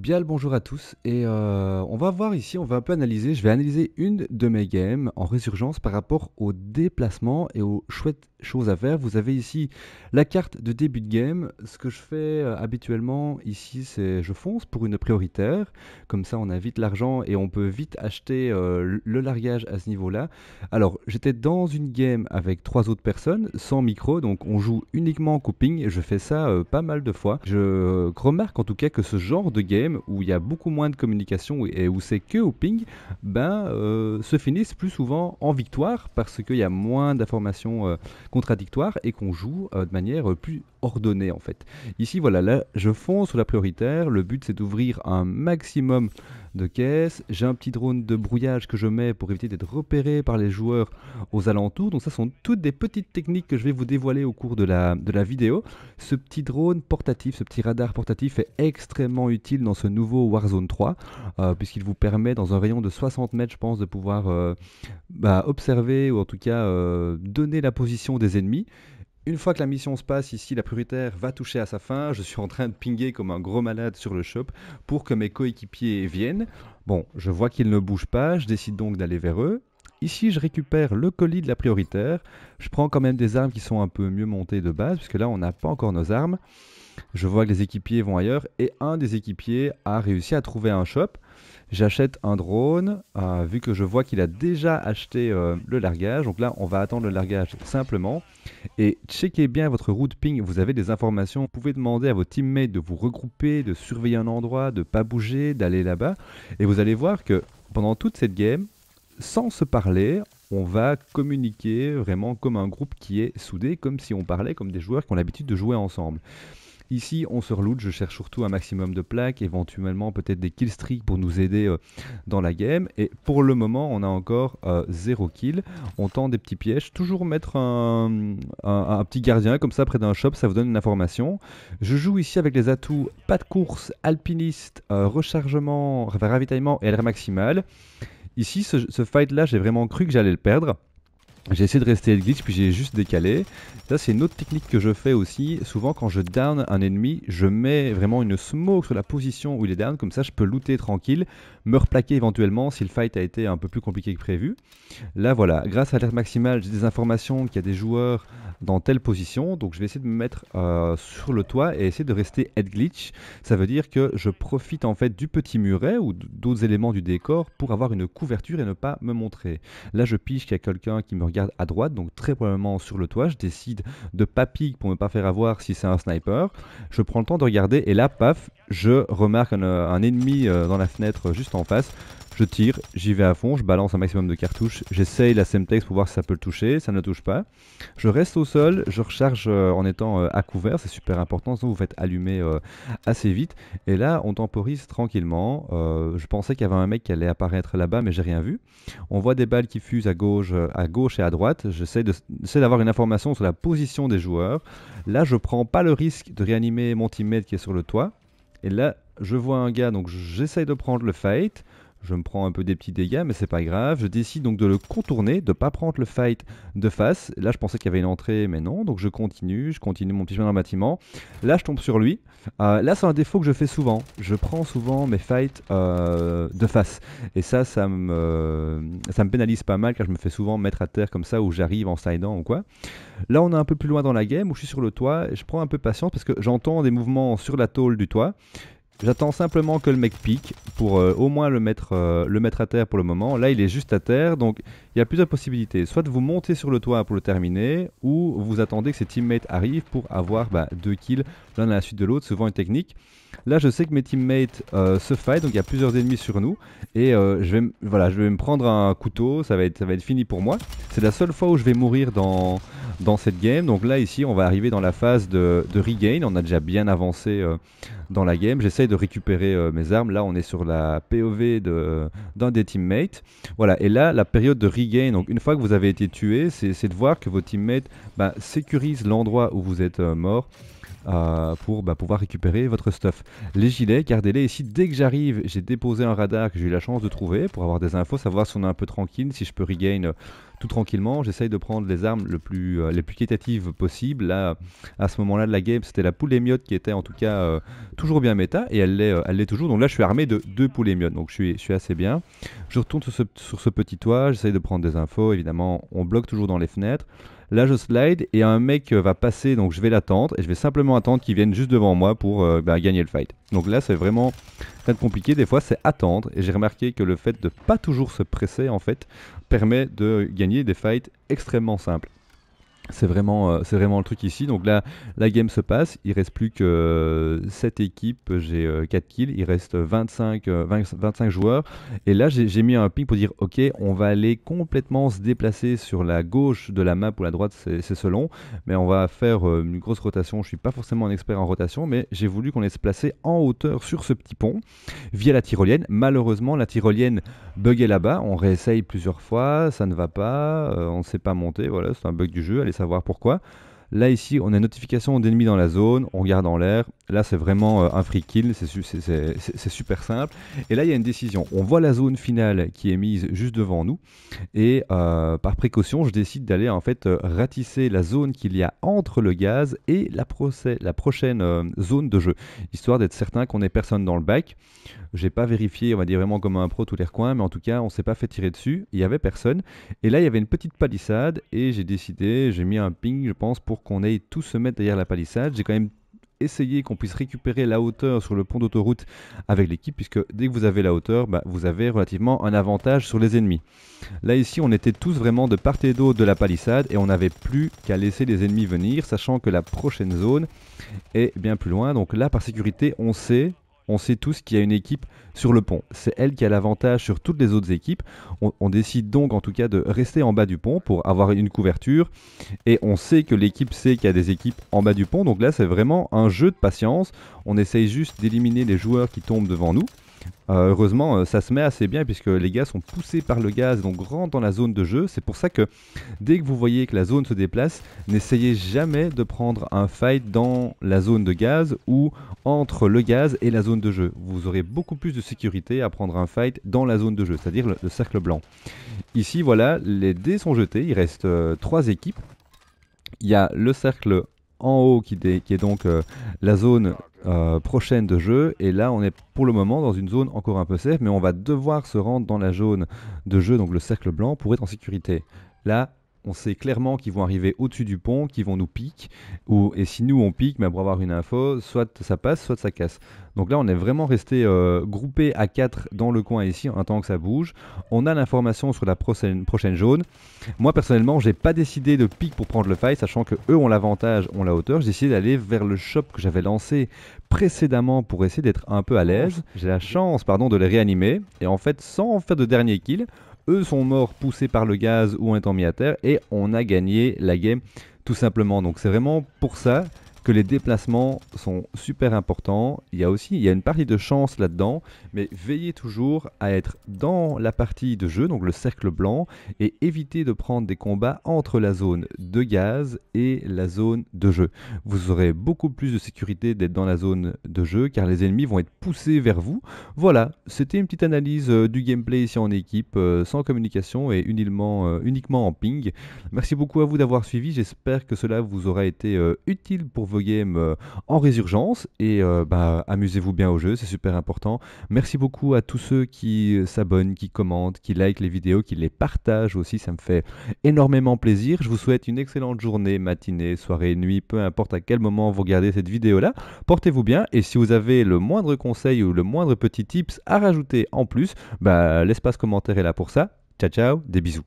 Bien le bonjour à tous et euh, on va voir ici, on va un peu analyser, je vais analyser une de mes games en résurgence par rapport au déplacement et au chouette choses à faire. Vous avez ici la carte de début de game. Ce que je fais euh, habituellement ici, c'est je fonce pour une prioritaire. Comme ça, on a vite l'argent et on peut vite acheter euh, le largage à ce niveau-là. Alors, j'étais dans une game avec trois autres personnes, sans micro, donc on joue uniquement en couping. Je fais ça euh, pas mal de fois. Je remarque en tout cas que ce genre de game où il y a beaucoup moins de communication et où c'est que au ping, ben, se finissent plus souvent en victoire parce qu'il y a moins d'informations contradictoires et qu'on joue euh, de manière euh, plus ordonné en fait. Ici voilà, là je fonce sur la prioritaire, le but c'est d'ouvrir un maximum de caisses, j'ai un petit drone de brouillage que je mets pour éviter d'être repéré par les joueurs aux alentours, donc ça sont toutes des petites techniques que je vais vous dévoiler au cours de la, de la vidéo. Ce petit drone portatif, ce petit radar portatif est extrêmement utile dans ce nouveau Warzone 3, euh, puisqu'il vous permet dans un rayon de 60 mètres je pense de pouvoir euh, bah, observer ou en tout cas euh, donner la position des ennemis une fois que la mission se passe ici, la prioritaire va toucher à sa fin. Je suis en train de pinguer comme un gros malade sur le shop pour que mes coéquipiers viennent. Bon, je vois qu'ils ne bougent pas, je décide donc d'aller vers eux. Ici, je récupère le colis de la prioritaire. Je prends quand même des armes qui sont un peu mieux montées de base, puisque là, on n'a pas encore nos armes. Je vois que les équipiers vont ailleurs et un des équipiers a réussi à trouver un shop. J'achète un drone, euh, vu que je vois qu'il a déjà acheté euh, le largage. Donc là, on va attendre le largage simplement. Et checkez bien votre route ping, vous avez des informations. Vous pouvez demander à vos teammates de vous regrouper, de surveiller un endroit, de pas bouger, d'aller là-bas. Et vous allez voir que pendant toute cette game, sans se parler, on va communiquer vraiment comme un groupe qui est soudé, comme si on parlait comme des joueurs qui ont l'habitude de jouer ensemble. Ici, on se reloot, je cherche surtout un maximum de plaques, éventuellement peut-être des killstreaks pour nous aider euh, dans la game. Et pour le moment, on a encore 0 euh, kill. On tend des petits pièges. Toujours mettre un, petit gardien comme ça près d'un shop, ça vous donne une information. Je joue ici avec les atouts pas de course, alpiniste, euh, rechargement, ravitaillement et l'air maximale. Ici, ce fight-là, j'ai vraiment cru que j'allais le perdre. J'ai essayé de rester head glitch, puis j'ai juste décalé. Ça, c'est une autre technique que je fais aussi. Souvent, quand je down un ennemi, je mets vraiment une smoke sur la position où il est down. Comme ça, je peux looter tranquille, me replaquer éventuellement si le fight a été un peu plus compliqué que prévu. Là, voilà. Grâce à l'alerte maximale, j'ai des informations qu'il y a des joueurs dans telle position. Donc, je vais essayer de me mettre euh, sur le toit et essayer de rester head glitch. Ça veut dire que je profite en fait du petit muret ou d'autres éléments du décor pour avoir une couverture et ne pas me montrer. Là, je pige qu'il y a quelqu'un qui me regarde à droite, donc très probablement sur le toit. Je décide de papique pour ne pas faire avoir si c'est un sniper. Je prends le temps de regarder et là, paf, je remarque un, euh, ennemi euh, dans la fenêtre euh, juste en face. Je tire, j'y vais à fond, je balance un maximum de cartouches, j'essaye la Semtex pour voir si ça peut le toucher, ça ne le touche pas. Je reste au sol, je recharge en étant à couvert, c'est super important, sinon vous faites allumer assez vite. Et là, on temporise tranquillement. je pensais qu'il y avait un mec qui allait apparaître là-bas, mais j'ai rien vu. On voit des balles qui fusent à gauche, à gauche et à droite. J'essaie d'avoir une information sur la position des joueurs. Là, je prends pas le risque de réanimer mon teammate qui est sur le toit. Et là, je vois un gars, donc j'essaye de prendre le fight. Je me prends un peu des petits dégâts, mais c'est pas grave. Je décide donc de le contourner, de pas prendre le fight de face. Là, je pensais qu'il y avait une entrée, mais non. Donc je continue, je continue mon petit chemin dans le bâtiment. Là, je tombe sur lui. Euh, là, c'est un défaut que je fais souvent. Je prends souvent mes fights euh, de face. Et ça, ça me, ça me pénalise pas mal, car je me fais souvent mettre à terre comme ça, ou j'arrive en sidant ou quoi. Là, on est un peu plus loin dans la game, où je suis sur le toit. Et je prends un peu patience, parce que j'entends des mouvements sur la tôle du toit. J'attends simplement que le mec pique pour euh, au moins le mettre, euh, le mettre à terre pour le moment. Là, il est juste à terre, donc il y a plusieurs possibilités. Soit vous montez sur le toit pour le terminer, ou vous attendez que ses teammates arrivent pour avoir bah, deux kills l'un à la suite de l'autre, souvent une technique. Là, je sais que mes teammates euh, se fight, donc il y a plusieurs ennemis sur nous, et je, vais voilà, je vais me prendre un couteau, ça va être, ça va être fini pour moi. C'est la seule fois où je vais mourir dans, dans cette game. Donc là, ici, on va arriver dans la phase de, regain. On a déjà bien avancé euh, dans la game. J'essaye de récupérer euh, mes armes. Là, on est sur la POV d'un des teammates. Voilà, et là, la période de regain, donc une fois que vous avez été tué, c'est de voir que vos teammates bah, sécurisent l'endroit où vous êtes euh, mort. pour bah, pouvoir récupérer votre stuff. Les gilets, gardez-les ici. Dès que j'arrive, j'ai déposé un radar que j'ai eu la chance de trouver pour avoir des infos, savoir si on est un peu tranquille, si je peux regain tout tranquillement. J'essaye de prendre les armes le plus, euh, les plus qualitatives possibles. Là, à ce moment-là de la game, c'était la poule émiote qui était en tout cas euh, toujours bien méta et elle l'est, euh, elle toujours. Donc là, je suis armé de deux poules émiotes, donc je suis, je suis assez bien. Je retourne sur ce, petit toit, j'essaye de prendre des infos. Évidemment, on bloque toujours dans les fenêtres. Là, je slide et un mec va passer, donc je vais l'attendre et je vais simplement attendre qu'il vienne juste devant moi pour bah, gagner le fight. Donc là, c'est vraiment très compliqué. Des fois, c'est attendre et j'ai remarqué que le fait de pas toujours se presser, en fait, permet de gagner des fights extrêmement simples. C'est vraiment, euh, c'est vraiment le truc ici. Donc là, la game se passe. Il reste plus que 7 euh, équipes. J'ai 4 euh, kills. Il reste 25, joueurs. Et là, j'ai mis un ping pour dire Ok, on va aller complètement se déplacer sur la gauche de la map ou la droite, c'est selon. Mais on va faire une grosse rotation. Je ne suis pas forcément un expert en rotation, mais j'ai voulu qu'on se placer en hauteur sur ce petit pont via la tyrolienne. Malheureusement, la tyrolienne buguait là-bas. On réessaye plusieurs fois. Ça ne va pas. on ne sait pas monter. Voilà, c'est un bug du jeu. Allez, savoir pourquoi. Là ici, on a notification d'ennemis dans la zone, on regarde en l'air. Là, c'est vraiment euh, un free kill, c'est super simple. Et là, il y a une décision. On voit la zone finale qui est mise juste devant nous. Et euh, par précaution, je décide d'aller en fait euh, ratisser la zone qu'il y a entre le gaz et la, la prochaine zone de jeu, histoire d'être certain qu'on n'ait personne dans le bac. J'ai pas vérifié, on va dire vraiment comme un pro tous les recoins, mais en tout cas, on s'est pas fait tirer dessus. Il y avait personne. Et là, il y avait une petite palissade et j'ai décidé, j'ai mis un ping, je pense, pour qu'on aille tous se mettre derrière la palissade. J'ai quand même essayé qu'on puisse récupérer la hauteur sur le pont d'autoroute avec l'équipe, puisque dès que vous avez la hauteur, bah, vous avez relativement un avantage sur les ennemis. Là ici, on était tous vraiment de part et d'autre de la palissade, et on n'avait plus qu'à laisser les ennemis venir, sachant que la prochaine zone est bien plus loin. Donc là, par sécurité, on sait on sait tous qu'il y a une équipe sur le pont. C'est elle qui a l'avantage sur toutes les autres équipes. On, décide donc en tout cas de rester en bas du pont pour avoir une couverture. Et on sait que l'équipe sait qu'il y a des équipes en bas du pont. Donc là, c'est vraiment un jeu de patience. On essaye juste d'éliminer les joueurs qui tombent devant nous. Euh, heureusement, euh, ça se met assez bien puisque les gars sont poussés par le gaz, donc rentrent dans la zone de jeu. C'est pour ça que dès que vous voyez que la zone se déplace, n'essayez jamais de prendre un fight dans la zone de gaz ou entre le gaz et la zone de jeu. Vous aurez beaucoup plus de sécurité à prendre un fight dans la zone de jeu, c'est-à-dire le, cercle blanc. Ici, voilà, les dés sont jetés, il reste euh, trois équipes. Il y a le cercle en haut qui, est donc la zone euh, prochaine de jeu. Et là, on est pour le moment dans une zone encore un peu safe, mais on va devoir se rendre dans la zone de jeu, donc le cercle blanc, pour être en sécurité. Là, on sait clairement qu'ils vont arriver au-dessus du pont, qu'ils vont nous piquer, ou, et si nous on pique, mais bah, pour avoir une info, soit ça passe, soit ça casse. Donc là, on est vraiment resté euh, groupé à 4 dans le coin ici, en temps que ça bouge. On a l'information sur la prochaine, prochaine jaune. Moi, personnellement, j'ai pas décidé de pique pour prendre le fight, sachant que eux ont l'avantage, ont la hauteur. J'ai décidé d'aller vers le shop que j'avais lancé précédemment pour essayer d'être un peu à l'aise. J'ai la chance, pardon, de les réanimer. Et en fait, sans faire de dernier kill, eux sont morts poussés par le gaz ou un mis à terre et on a gagné la game tout simplement. Donc c'est vraiment pour ça que les déplacements sont super importants. Il y a aussi il y une partie de chance là-dedans, mais veillez toujours à être dans la partie de jeu, donc le cercle blanc, et évitez de prendre des combats entre la zone de gaz et la zone de jeu. Vous aurez beaucoup plus de sécurité d'être dans la zone de jeu, car les ennemis vont être poussés vers vous. Voilà, c'était une petite analyse euh, du gameplay ici en équipe, euh, sans communication et uniquement, euh, uniquement en ping. Merci beaucoup à vous d'avoir suivi, j'espère que cela vous aura été utile pour games euh, en résurgence. Et euh, bah, amusez-vous bien au jeu, c'est super important. Merci beaucoup à tous ceux qui euh, s'abonnent, qui commentent, qui likent les vidéos, qui les partagent aussi. Ça me fait énormément plaisir. Je vous souhaite une excellente journée, matinée, soirée, nuit, peu importe à quel moment vous regardez cette vidéo-là. Portez-vous bien et si vous avez le moindre conseil ou le moindre petit tips à rajouter en plus, bah, l'espace commentaire est là pour ça. Ciao ciao, des bisous.